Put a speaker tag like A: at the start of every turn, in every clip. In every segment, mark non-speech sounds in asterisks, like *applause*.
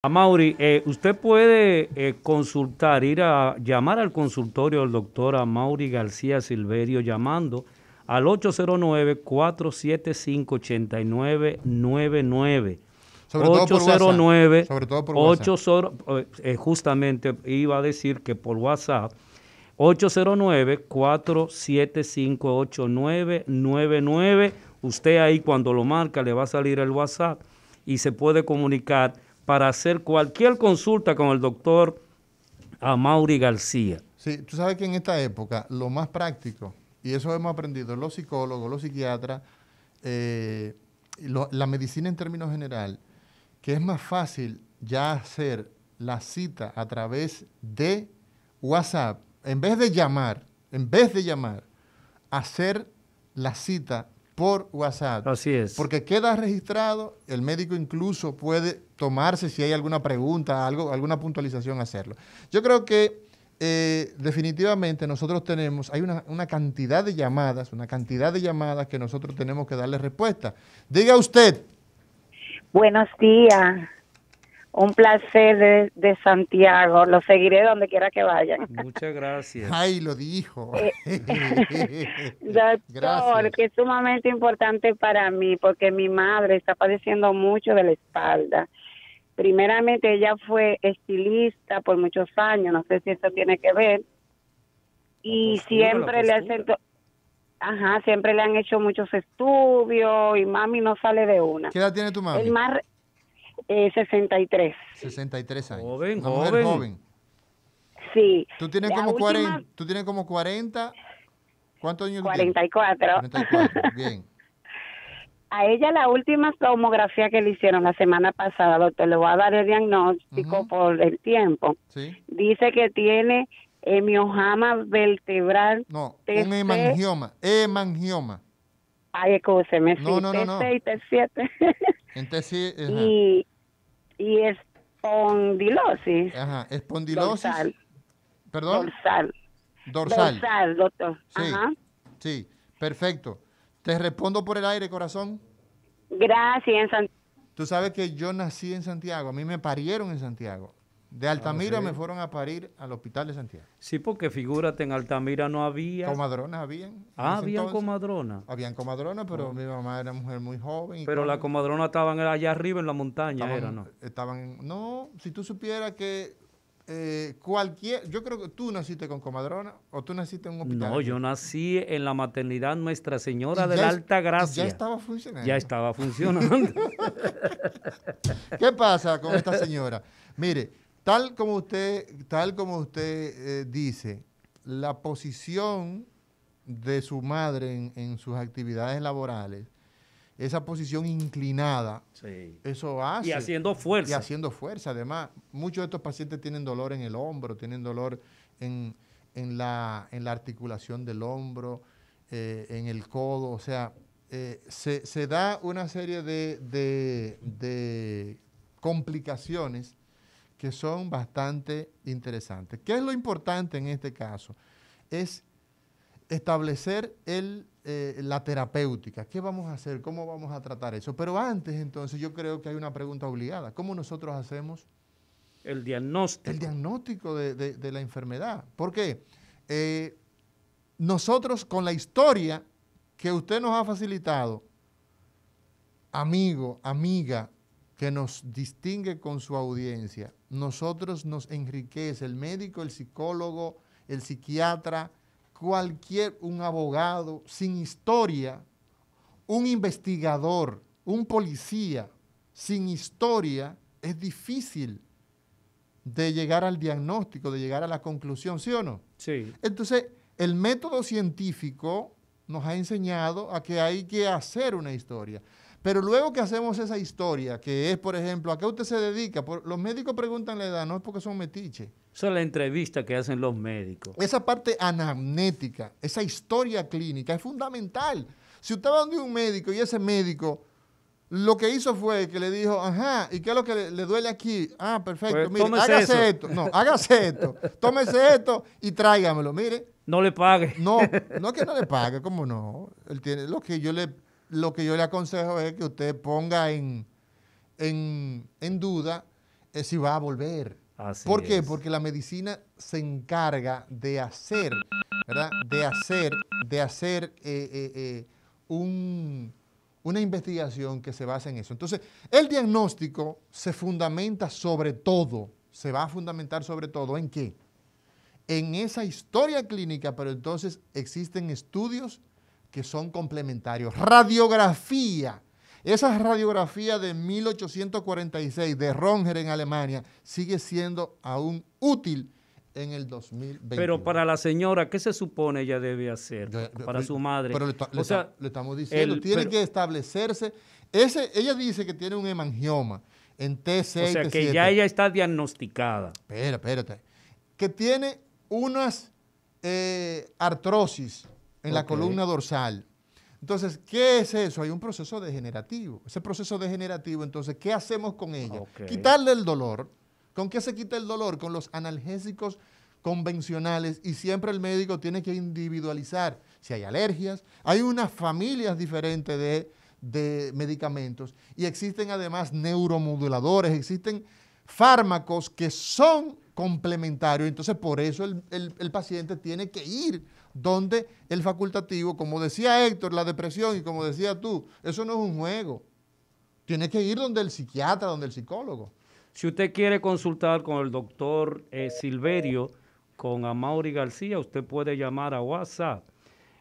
A: A ah, Mauri, eh, usted puede eh, consultar, ir a llamar al consultorio del doctor Amaury García Silverio llamando al 809-475-8999. Sobre 809, eh, justamente iba a decir que por WhatsApp, 809-475-8999. Usted ahí cuando lo marca le va a salir el WhatsApp y se puede comunicar para hacer cualquier consulta con el doctor Amaury García. Sí, tú sabes que en
B: esta época lo más práctico, y eso hemos aprendido los psicólogos, los psiquiatras, eh, la medicina en términos general, que es más fácil ya hacer la cita a través de WhatsApp, en vez de llamar, en vez de llamar, hacer la cita por WhatsApp. Así es. Porque queda registrado, el médico incluso puede tomarse si hay alguna pregunta, algo, alguna puntualización, hacerlo. Yo creo que eh, definitivamente nosotros tenemos, hay una, una, cantidad de llamadas, una cantidad de llamadas que nosotros tenemos que darle respuesta. Diga usted.
C: Buenos días. Un placer de, Santiago. Lo seguiré donde quiera que vayan. Muchas gracias. Ay, lo dijo. Eh, *laughs* gracias. que es sumamente importante para mí porque mi madre está padeciendo mucho de la espalda. Primeramente, ella fue estilista por muchos años. No sé si eso tiene que ver. Y siempre le hacen, ajá, siempre le han hecho muchos estudios y mami no sale de una. ¿Qué edad tiene tu madre? El más, 63. Eh,
B: 63 años. Joven, Una joven. Mujer joven.
C: Sí. Tú tienes, como 40,
B: tú
C: ¿Cuántos años 44.
B: Tienes? 44. Bien. *laughs*
C: A ella la última tomografía que le hicieron la semana pasada, doctor, le voy a dar el diagnóstico por el tiempo. Sí. Dice que tiene hemiojama vertebral. No, un hemangioma. Hemangioma. Ay, escúcheme.
B: No, sí, no, no, no. 6
C: y 7 *laughs* sí, Y, y espondilosis. Ajá, espondilosis. Dorsal. ¿Perdón? Dorsal. Dorsal. doctor. Sí,
B: sí, perfecto. Te respondo por el aire, corazón. Gracias, Tú sabes que yo nací en Santiago, a mí me parieron
A: en Santiago. De ah, Altamira me
B: fueron a parir al hospital de Santiago.
A: Sí, porque figúrate, en Altamira no había. Comadronas
B: habían. Ah, habían
A: comadronas.
B: Habían comadronas, pero oh. mi mamá era mujer muy joven. pero las
A: comadronas estaban allá arriba en la montaña, estaban, ¿no? Estaban.
B: No, si tú supieras que eh, cualquier, yo creo que tú naciste con comadrona o tú naciste en un hospital. No, yo
A: nací en la maternidad Nuestra Señora de la Alta Gracia. Ya estaba funcionando. Ya estaba funcionando. *laughs* ¿Qué pasa con esta señora?
B: Mire, Tal como usted, tal como usted eh, dice, la posición de su madre en, sus actividades laborales, esa posición inclinada, eso hace. Y haciendo fuerza. Y haciendo fuerza, además. Muchos de estos pacientes tienen dolor en el hombro, tienen dolor en, la, articulación del hombro, eh, en el codo, o sea, eh, se, da una serie de complicaciones que son bastante interesantes. ¿Qué es lo importante en este caso? Es establecer el, eh, la terapéutica. ¿Qué vamos a hacer? ¿Cómo vamos a tratar eso? Pero antes, entonces, yo creo que hay una pregunta obligada. ¿Cómo nosotros hacemos? El diagnóstico. diagnóstico de, la enfermedad. Porque eh, nosotros con la historia que usted nos ha facilitado, amigo, amiga, que nos distingue con su audiencia. Nosotros nos enriquece el médico, el psicólogo, el psiquiatra, cualquier, un abogado sin historia, un investigador, un policía sin historia, es difícil de llegar al diagnóstico, de llegar a la conclusión, ¿sí o no? Sí. Entonces, el método científico nos ha enseñado a que hay que hacer una historia. Pero luego que hacemos esa historia, que es, por ejemplo, ¿a qué usted se dedica? los médicos preguntan la edad, no es porque son metiches.
A: Esa es la entrevista que hacen los médicos.
B: Esa parte anamnética, esa historia clínica es fundamental. Si usted va donde un médico y ese médico lo que hizo fue que le dijo, ajá, ¿y qué es lo que le, duele aquí? Ah, perfecto, pues, mire, hágase esto. No, hágase esto. Tómese esto y tráigamelo, mire. No le pague. No, no que no le *laughs* pague, ¿cómo no? Él tiene lo que yo le lo que yo le aconsejo es que usted ponga en, en, duda eh, si va a volver. ¿Por qué? Porque la medicina se encarga de hacer, ¿verdad? De hacer, de hacer eh, eh, una investigación que se basa en eso. Entonces, el diagnóstico se fundamenta sobre todo, se va a fundamentar sobre todo en qué? En esa historia clínica, pero entonces existen estudios que son complementarios. Radiografía. Esa radiografía de 1846 de Ronger en Alemania sigue siendo aún útil
A: en el 2020. Pero para la señora, ¿qué se supone ella debe hacer? para su madre. sea, le estamos diciendo, tiene que
B: establecerse. Ese, ella dice que tiene un hemangioma en T6. O sea, que ya ella está diagnosticada. Espera, espérate. Que tiene unas eh, artrosis en la columna dorsal. Entonces, ¿qué es eso? Hay un proceso degenerativo. Ese proceso degenerativo, entonces, ¿qué hacemos con ello? Quitarle el dolor. ¿Con qué se quita el dolor? Con los analgésicos convencionales y siempre el médico tiene que individualizar si hay alergias. Hay unas familias diferentes de, de medicamentos y existen además neuromoduladores, existen fármacos que son complementario. Entonces, por eso el, paciente tiene que ir donde el facultativo, como decía Héctor, la depresión y como decía tú, eso no es un juego. Tiene que ir donde el psiquiatra, donde el psicólogo.
A: Si usted quiere consultar con el doctor eh, Silverio, con Amaury García, usted puede llamar a WhatsApp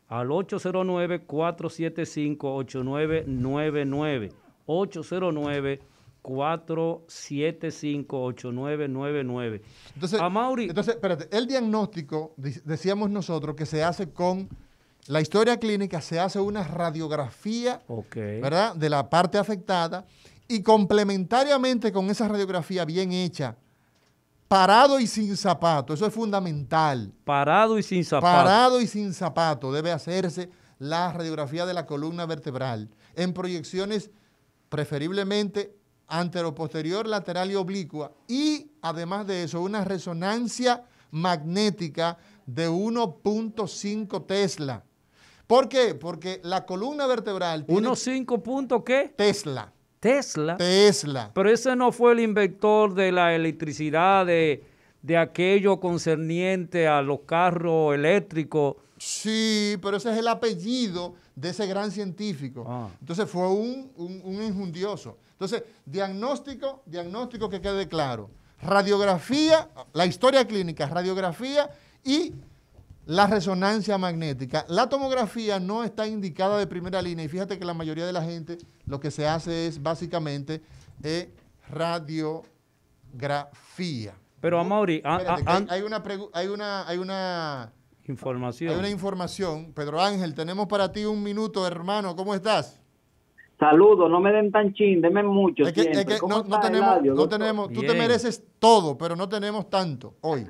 A: al 809-475-8999. 809 475 8999 809 475 8999 4758999 Entonces, a entonces, espérate, el diagnóstico,
B: decíamos nosotros, que se hace con la historia clínica, se hace una radiografía de la parte afectada y complementariamente con esa radiografía bien hecha, parado y sin zapato, eso es fundamental. Parado y sin zapato. Parado y sin zapato, debe hacerse la radiografía de la columna vertebral en proyecciones preferiblemente Antero-posterior, lateral y oblicua, y además de eso, una resonancia magnética de 1.5 Tesla. ¿Por qué? Porque la columna vertebral. ¿1.5
A: punto qué? Tesla.
B: Tesla. Tesla.
A: Pero ese no fue el inventor de la electricidad, de, de aquello concerniente a los carros eléctricos. Sí, pero ese es el apellido de ese gran
B: científico.
A: Ah. Entonces
B: fue un, un, injundioso. Entonces, diagnóstico, diagnóstico que quede claro. Radiografía, la historia clínica, radiografía y la resonancia magnética. La tomografía no está indicada de primera línea y fíjate que la mayoría de la gente lo que se hace es básicamente eh, radiografía. Pero Amaury, ah, ah, hay, una hay una hay una
A: información. Hay una
B: información. Pedro Ángel, tenemos para ti un minuto, hermano. ¿Cómo estás?
C: Saludos, no me den tan chin, denme mucho. no, tenemos, tú te mereces
B: todo, pero no tenemos tanto
C: hoy.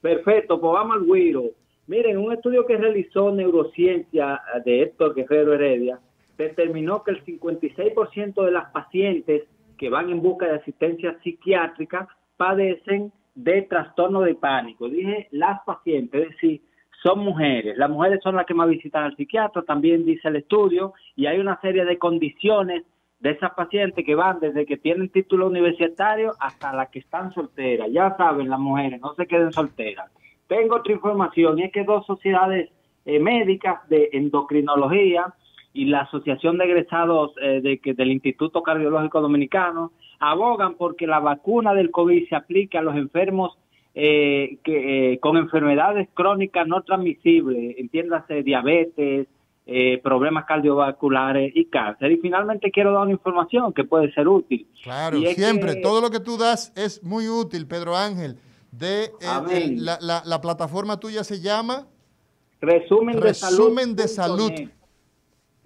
C: Perfecto, pues vamos al güiro. Miren, un estudio que realizó Neurociencia de Héctor Guerrero Heredia determinó que el 56% de las pacientes que van en busca de asistencia psiquiátrica padecen de trastorno de pánico. Dije las pacientes, es decir, son mujeres. Las mujeres son las que más visitan al psiquiatra, también dice el estudio, y hay una serie de condiciones de esas pacientes que van desde que tienen título universitario hasta las que están solteras. Ya saben, las mujeres, no se queden solteras. Tengo otra información, y es que dos sociedades eh, médicas de endocrinología y la Asociación de Egresados eh, de, que, del Instituto Cardiológico Dominicano abogan porque la vacuna del COVID se aplique a los enfermos eh, que, eh, con enfermedades crónicas no transmisibles, entiéndase diabetes, eh, problemas cardiovasculares y cáncer. Y finalmente quiero dar una información que puede ser útil.
B: Claro, siempre, todo lo que tú das es muy útil, Pedro Ángel. De la, plataforma tuya se llama
C: Resumen, de Salud. De salud.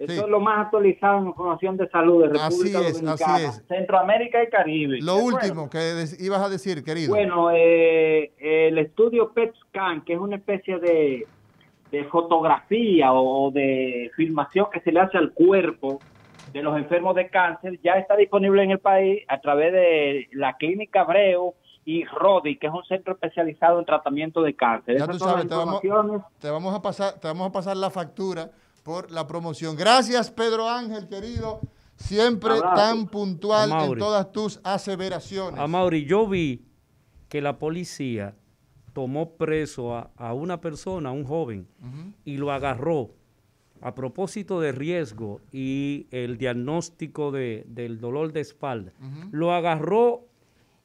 C: Eso es lo más actualizado en información de salud de República Dominicana, Centroamérica y Caribe. Lo último que ibas a decir, querido. Bueno, eh, el estudio PET scan, que es una especie de, fotografía o, de filmación que se le hace al cuerpo de los enfermos de cáncer, ya está disponible en el país a través de la clínica Breo y Rodi, que es un centro especializado en tratamiento de cáncer. Ya tú sabes, te vamos,
B: te vamos a pasar, te vamos a pasar la factura por la promoción. Gracias, Pedro Ángel, querido. Siempre tan puntual en todas tus aseveraciones. A
A: Mauri, yo vi que la policía tomó preso a, una persona, un joven, y lo agarró a propósito de riesgo y el diagnóstico del dolor de espalda. Lo agarró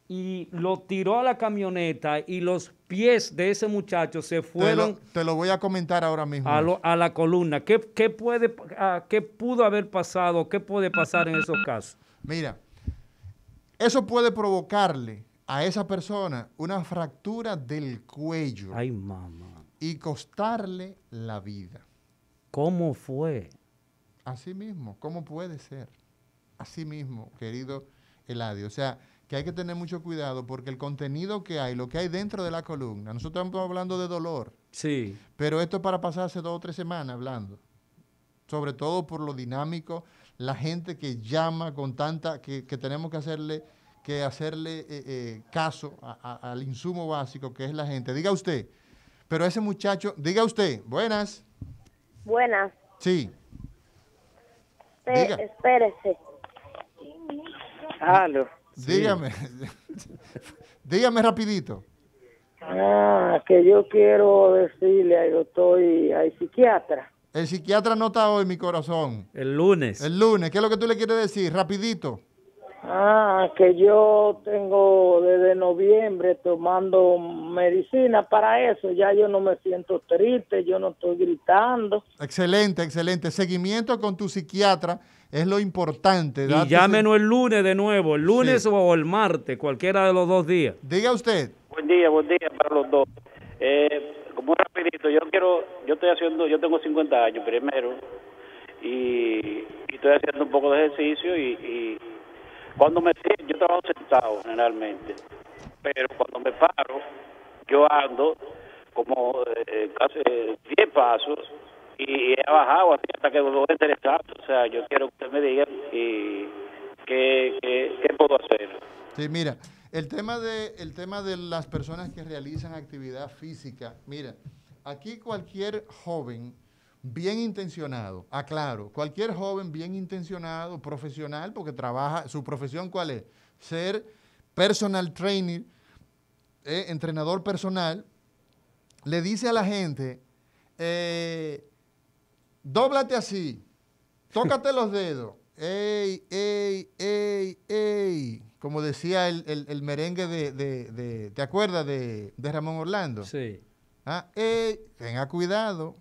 A: y lo tiró a la camioneta y los pies de ese muchacho se fueron. Te lo, voy a comentar ahora mismo. A, la columna. ¿Qué, puede, ¿Qué pudo haber pasado? ¿Qué puede pasar en esos casos? Mira, eso puede provocarle a
B: esa persona una fractura del cuello. Ay, mamá. Y costarle la vida. ¿Cómo fue? Así mismo, ¿cómo puede ser? Así mismo, querido Eladio. O sea, que hay que tener mucho cuidado porque el contenido que hay, lo que hay dentro de la columna, nosotros estamos hablando de dolor. Sí. Pero esto es para pasarse dos o tres semanas hablando. Sobre todo por lo dinámico, la gente que llama con tanta, que, tenemos que hacerle, que hacerle eh, eh, caso al insumo básico que es la gente. Diga usted, pero ese muchacho, diga usted, buenas. Buenas. Sí.
C: Espérese. Halo. Dígame,
B: *laughs* dígame rapidito.
C: Ah, que yo quiero decirle yo estoy, psiquiatra.
B: El psiquiatra no está hoy, mi corazón. El lunes. El lunes, ¿qué es lo que tú le quieres decir? Rapidito.
C: Ah, que yo tengo desde noviembre tomando medicina para eso. Ya yo no me siento triste, yo no estoy gritando.
B: Excelente, excelente. Seguimiento con tu psiquiatra es lo importante. Y llámenos
A: el lunes de nuevo, el lunes o el martes, cualquiera de los dos días. Diga usted.
C: Buen día, buen día para los dos. Eh, un rapidito, yo quiero, yo estoy haciendo, yo tengo 50 años primero y, estoy haciendo un poco de ejercicio y cuando me yo trabajo sentado generalmente, pero cuando me paro, yo ando como eh, casi 10 eh, pasos y he bajado hasta que lo interesante. O sea, yo quiero que usted me diga y eh, qué, qué, qué puedo hacer.
B: Sí, mira, el tema, de, el tema de las personas que realizan actividad física, mira, aquí cualquier joven bien intencionado, aclaro, cualquier joven bien intencionado, profesional, porque trabaja, su profesión cuál es? Ser personal trainer, eh, entrenador personal, le dice a la gente, doblate eh, dóblate así, tócate los dedos, ey, ey, ey, ey, como decía el, merengue de, ¿te acuerdas? De, Ramón Orlando. Sí. Ah, ey, tenga cuidado,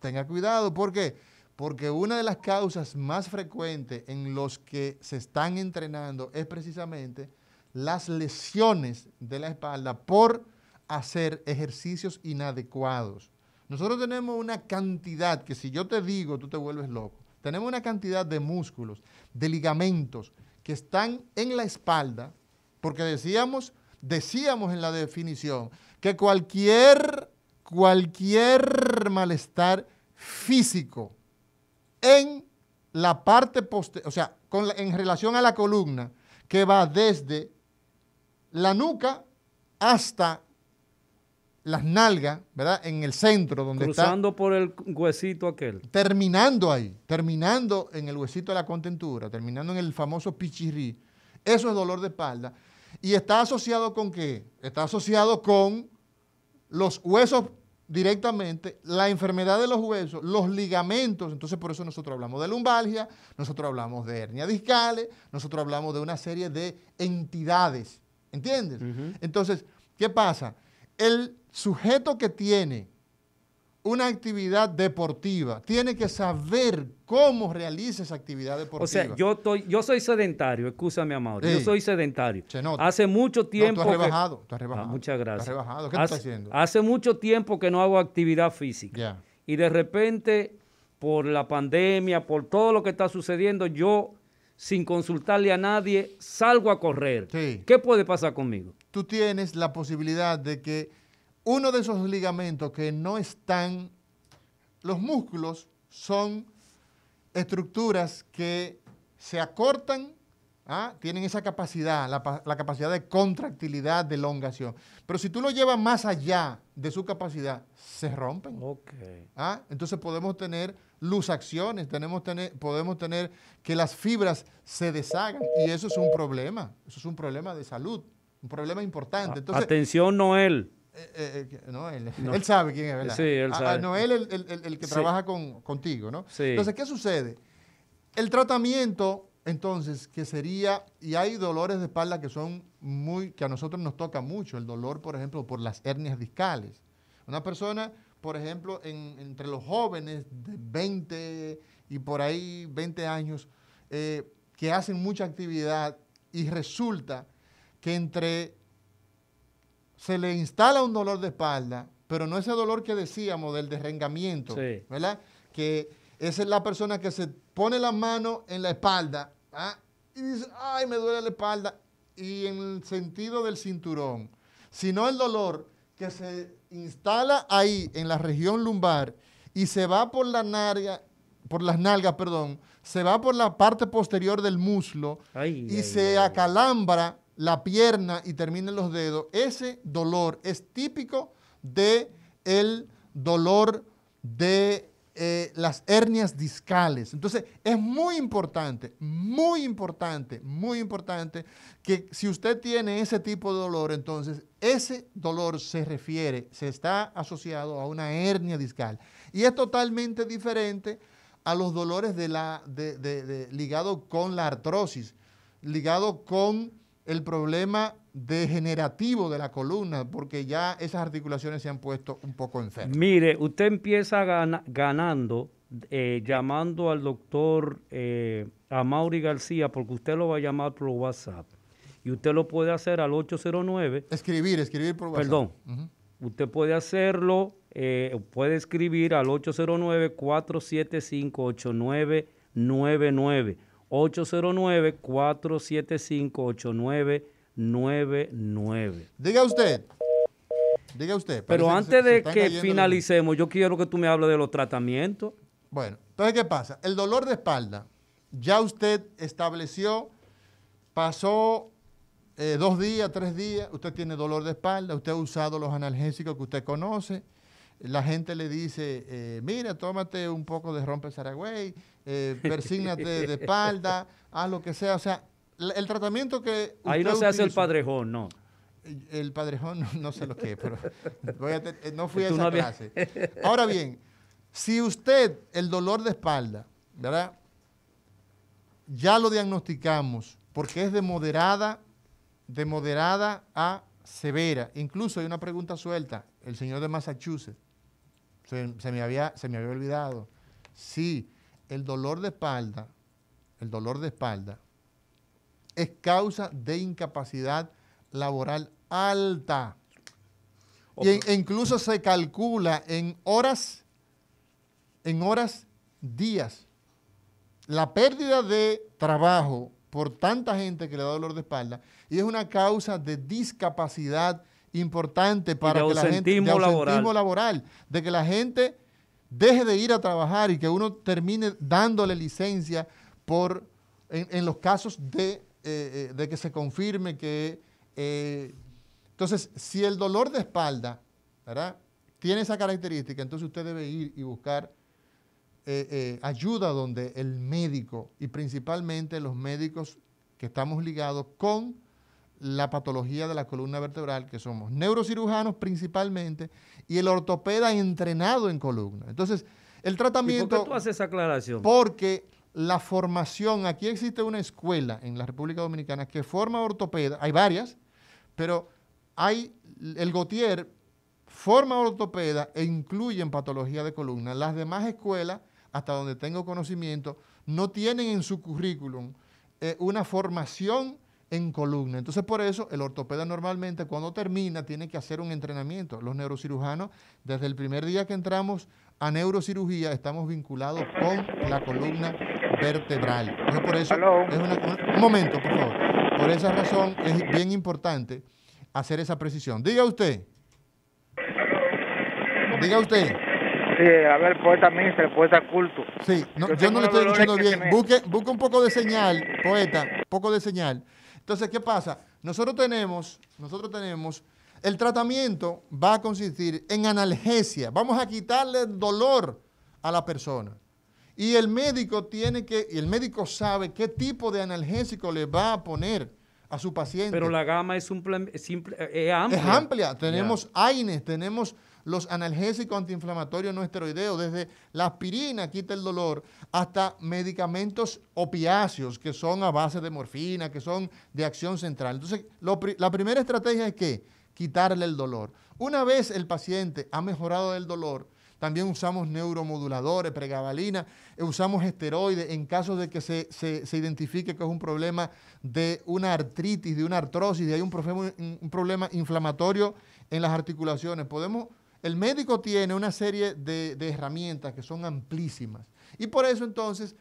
B: Tenga cuidado, ¿por qué? Porque una de las causas más frecuentes en los que se están entrenando es precisamente las lesiones de la espalda por hacer ejercicios inadecuados. Nosotros tenemos una cantidad que si yo te digo, tú te vuelves loco. Tenemos una cantidad de músculos, de ligamentos que están en la espalda, porque decíamos, decíamos en la definición que cualquier cualquier malestar físico en la parte posterior, o sea, en relación a la columna, que va desde la nuca hasta las nalgas, ¿verdad? En el centro donde está. Cruzando
A: por el huesito aquel.
B: Terminando ahí, terminando en el huesito de la contentura, terminando en el famoso pichirí. Eso es dolor de espalda. ¿Y está asociado con qué? Está asociado con los huesos directamente la enfermedad de los huesos, los ligamentos, entonces por eso nosotros hablamos de lumbalgia, nosotros hablamos de hernia discale, nosotros hablamos de una serie de entidades, ¿entiendes? Entonces, ¿qué pasa? El sujeto que tiene una actividad deportiva, tiene que saber cómo realiza esa actividad deportiva. O sea,
A: yo, soy sedentario, escúchame, Amado. Yo soy sedentario. Se nota. Hace mucho tiempo. has ah, rebajado, muchas gracias. ¿Qué estás haciendo? Hace mucho tiempo que no hago actividad física. Y de repente, por la pandemia, por todo lo que está sucediendo, yo, sin consultarle a nadie, salgo a correr. ¿Qué puede pasar conmigo?
B: Tú tienes la posibilidad de que uno de esos ligamentos que no están, los músculos son estructuras que se acortan, ¿ah? tienen esa capacidad, la, capacidad de contractilidad, de elongación. Pero si tú lo llevas más allá de su capacidad, se rompen. Okay. ¿Ah? Entonces podemos tener luxaciones, tenemos tener, podemos tener que las fibras se deshagan y eso es un problema, eso es un problema de salud, un problema importante.
A: Atención Noel, eh,
B: eh, eh, *laughs* no,
A: él, sabe quién es, ¿verdad? Sí, él ah, ah, sabe. Noel, el, que trabaja contigo, ¿no? Sí. Entonces,
B: ¿qué sucede? El tratamiento, entonces, que sería, y hay dolores de espalda que son muy, que a nosotros nos toca mucho, el dolor, por ejemplo, por las hernias discales. Una persona, por ejemplo, entre los jóvenes de 20 y por ahí 20 años, que hacen mucha actividad y resulta que entre se le instala un dolor de espalda, pero no ese dolor que decíamos del derrengamiento, ¿verdad? Que esa es la persona que se pone la mano en la espalda ¿ah? y dice, ay, me duele la espalda. Y en el sentido del cinturón, sino el dolor que se instala ahí en la región lumbar y se va por por las nalgas, perdón, se va por la parte posterior del muslo y se acalambra la pierna y termina los dedos, ese dolor es típico de el dolor de eh, las hernias discales. Entonces, es muy importante, muy importante, muy importante que si usted tiene ese tipo de dolor, entonces ese dolor se refiere, se está asociado a una hernia discal. Y es totalmente diferente a los dolores de con la artrosis, ligados con el problema degenerativo de la columna, porque ya esas articulaciones se han puesto un poco enfermas.
A: Mire, usted empieza ganando, eh, llamando al doctor eh, a Mauri García, porque usted lo va a llamar por WhatsApp. Y usted lo puede hacer al 809. Escribir, escribir por WhatsApp. Perdón. Usted puede hacerlo, eh, puede escribir al 809-475-8999. 809-475-8999. Diga usted. Diga usted. Pero antes de que finalicemos, yo quiero que tú me hables de los tratamientos.
B: Bueno, entonces, ¿qué pasa? El dolor de espalda, ya usted estableció, pasó eh, dos días, tres días, usted tiene dolor de espalda, usted ha usado los analgésicos que usted conoce, la gente le dice, eh, mira, tómate un poco de rompe Saragüey, eh, persígnate *laughs* de espalda, haz lo que sea. O sea, el tratamiento que. Ahí no se hace el
A: padrejón, no.
B: El padrejón no, sé lo que es, pero *laughs* eh, no fui a esa clase. Ahora bien, si usted, el dolor de espalda, ¿verdad? Ya lo diagnosticamos porque es de moderada, de moderada a severa. Incluso hay una pregunta suelta. El señor de Massachusetts, se me, había, se me había olvidado. Sí, el dolor de espalda, el dolor de espalda, es causa de incapacidad laboral alta. Y, incluso se calcula en horas, en horas, días. La pérdida de trabajo por tanta gente que le da dolor de espalda y es una causa de discapacidad importante para que la gente de ausentismo laboral. laboral, de que la gente deje de ir a trabajar y que uno termine dándole licencia por, en, los casos eh, eh, de, que se confirme que... Eh, entonces, si el dolor de espalda tiene esa característica, entonces usted debe ir y buscar ayuda donde el médico y principalmente los médicos que estamos ligados con la patología de la columna vertebral, que somos neurocirujanos principalmente, y el ortopeda entrenado en columna. Entonces, el tratamiento... ¿Y ¿Por qué tú
A: haces esa aclaración?
B: Porque la formación, aquí existe una escuela en la República Dominicana que forma ortopeda, hay varias, pero hay, el Gautier forma ortopeda e incluye en patología de columna. Las demás escuelas, hasta donde tengo conocimiento, no tienen en su currículum eh, una formación en columna. Entonces, por eso, el ortopeda normalmente cuando termina tiene que hacer un entrenamiento. Los neurocirujanos, desde el primer día que entramos a neurocirugía, estamos vinculados con la columna vertebral. por eso, es un momento, por favor. Por esa razón, es bien importante hacer esa precisión. Diga usted. Diga usted. Sí, a ver, poeta ministro,
C: poeta culto. Sí, yo, no le estoy escuchando bien. un
B: poco de señal, poeta, un poco de señal. Entonces, ¿qué pasa? Nosotros tenemos, nosotros tenemos, el tratamiento va a consistir en analgesia. Vamos a quitarle dolor a la persona. Y el médico tiene que, y el médico sabe qué tipo de analgésico le va a poner a su paciente. Pero la
A: gama es, un simple, amplia. Eh, es amplia. Tenemos
B: AINES, tenemos los analgésicos antiinflamatorios no esteroideos, desde la aspirina quita el dolor, hasta medicamentos opiáceos que son a base de morfina, que son de acción central. Entonces, la primera estrategia es que quitarle el dolor. Una vez el paciente ha mejorado el dolor, también usamos neuromoduladores, pregabalina, eh, usamos esteroides en caso de que se, identifique que es un problema de una artritis, de una artrosis, de hay un, un, problema inflamatorio en las articulaciones. Podemos el médico tiene una serie de, herramientas que son amplísimas. Y por eso entonces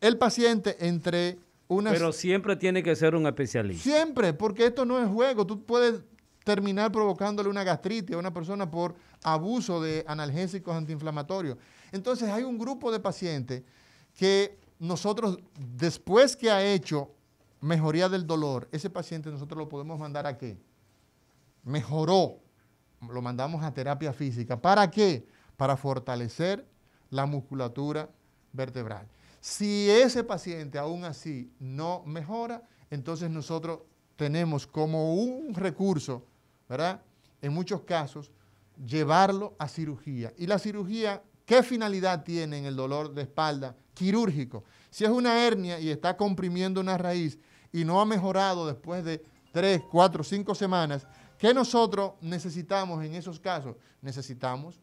B: el paciente entre unas... Pero
A: siempre tiene que ser un especialista.
B: Siempre, porque esto no es juego. Tú puedes terminar provocándole una gastritis a una persona por abuso de analgésicos antiinflamatorios. Entonces hay un grupo de pacientes que nosotros, después que ha hecho mejoría del dolor, ese paciente nosotros lo podemos mandar a qué? Mejoró lo mandamos a terapia física. ¿Para qué? Para fortalecer la musculatura vertebral. Si ese paciente aún así no mejora, entonces nosotros tenemos como un recurso, ¿verdad? En muchos casos, llevarlo a cirugía. ¿Y la cirugía qué finalidad tiene en el dolor de espalda quirúrgico? Si es una hernia y está comprimiendo una raíz y no ha mejorado después de tres, cuatro, cinco semanas, ¿Qué nosotros necesitamos en esos casos? Necesitamos,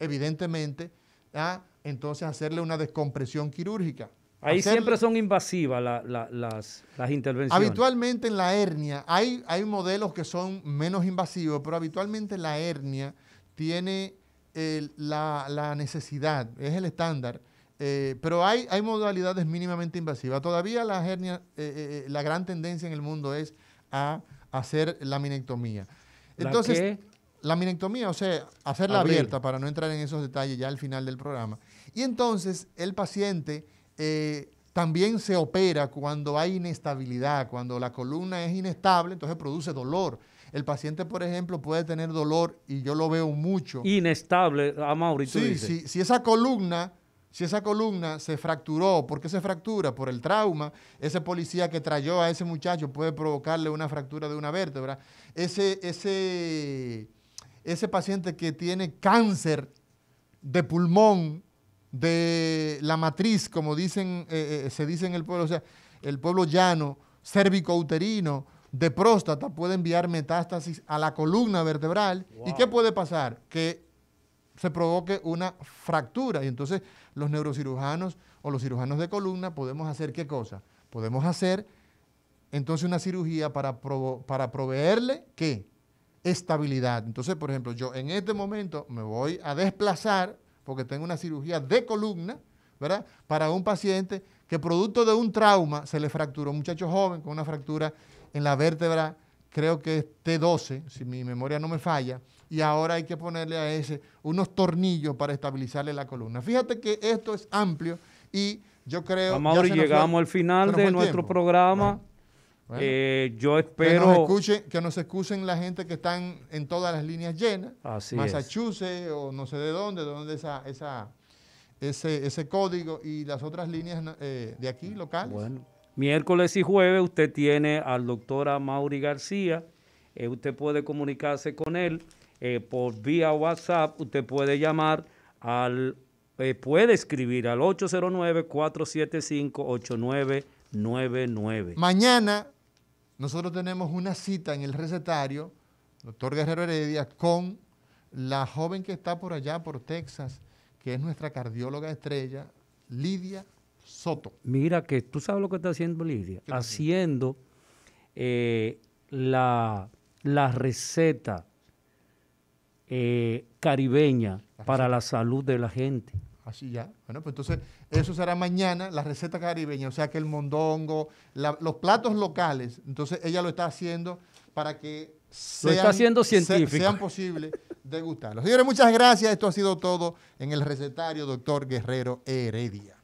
B: evidentemente, a ¿ah? entonces hacerle una descompresión quirúrgica. Ahí siempre
A: son invasivas las, intervenciones.
B: Habitualmente en la hernia, hay, hay modelos que son menos invasivos, pero habitualmente la hernia tiene la, necesidad, es el estándar. Eh, pero hay, hay modalidades mínimamente invasivas. Todavía la hernia, eh, eh, la gran tendencia en el mundo es a hacer la minectomía. Entonces, ¿La, la minectomía, o sea, hacerla abierta para no entrar en esos detalles ya al final del programa. Y entonces el paciente eh, también se opera cuando hay inestabilidad, cuando la columna es inestable, entonces produce dolor. El paciente, por ejemplo, puede tener dolor y yo lo veo mucho.
A: Inestable, a ah, Mauricio sí, Sí,
B: si esa columna si esa columna se fracturó, ¿por qué se fractura? Por el trauma. Ese policía que trayó a ese muchacho puede provocarle una fractura de una vértebra. Ese, ese, paciente que tiene cáncer de pulmón, de la matriz, como dicen, eh, eh, se dice en el pueblo, o sea, el pueblo llano, cérvico-uterino, de próstata, puede enviar metástasis a la columna vertebral. ¿Y qué puede pasar? Que se provoque una fractura. Y entonces los neurocirujanos o los cirujanos de columna podemos hacer qué cosa? Podemos hacer entonces una cirugía para, para proveerle qué? Estabilidad. Entonces, por ejemplo, yo en este momento me voy a desplazar porque tengo una cirugía de columna, ¿verdad? Para un paciente que producto de un trauma se le fracturó, un muchacho joven con una fractura en la vértebra creo que es T12, si mi memoria no me falla, y ahora hay que ponerle a ese unos tornillos para estabilizarle la columna. Fíjate que esto es amplio y yo creo... ahora llegamos al final de nuestro programa.
A: Eh, yo espero... Que nos,
B: escuchen, que nos escuchen la gente que están en todas las líneas llenas. Así Massachusetts o no sé de dónde, de dónde esa, ese, ese código y las otras líneas eh, de aquí locales.
A: Miércoles y jueves usted tiene al doctor Mauri García. Eh, usted puede comunicarse con él eh, por vía WhatsApp. Usted puede llamar al, eh, puede escribir al 809-475-8999.
B: Mañana nosotros tenemos una cita en el recetario, doctor Guerrero Heredia, con la joven que está por allá, por Texas, que es nuestra cardióloga estrella,
A: Lidia Soto. Mira que tú sabes lo que está haciendo Lidia. Haciendo eh, la, receta eh, caribeña para la salud de la gente. Así ya.
B: Bueno, pues entonces eso será mañana, la receta caribeña, o sea que el mondongo, los platos locales, entonces ella lo está haciendo para que sean, lo está haciendo científico. sean posibles degustarlos. Señores, muchas gracias. Esto ha sido todo en el recetario, doctor Guerrero Heredia.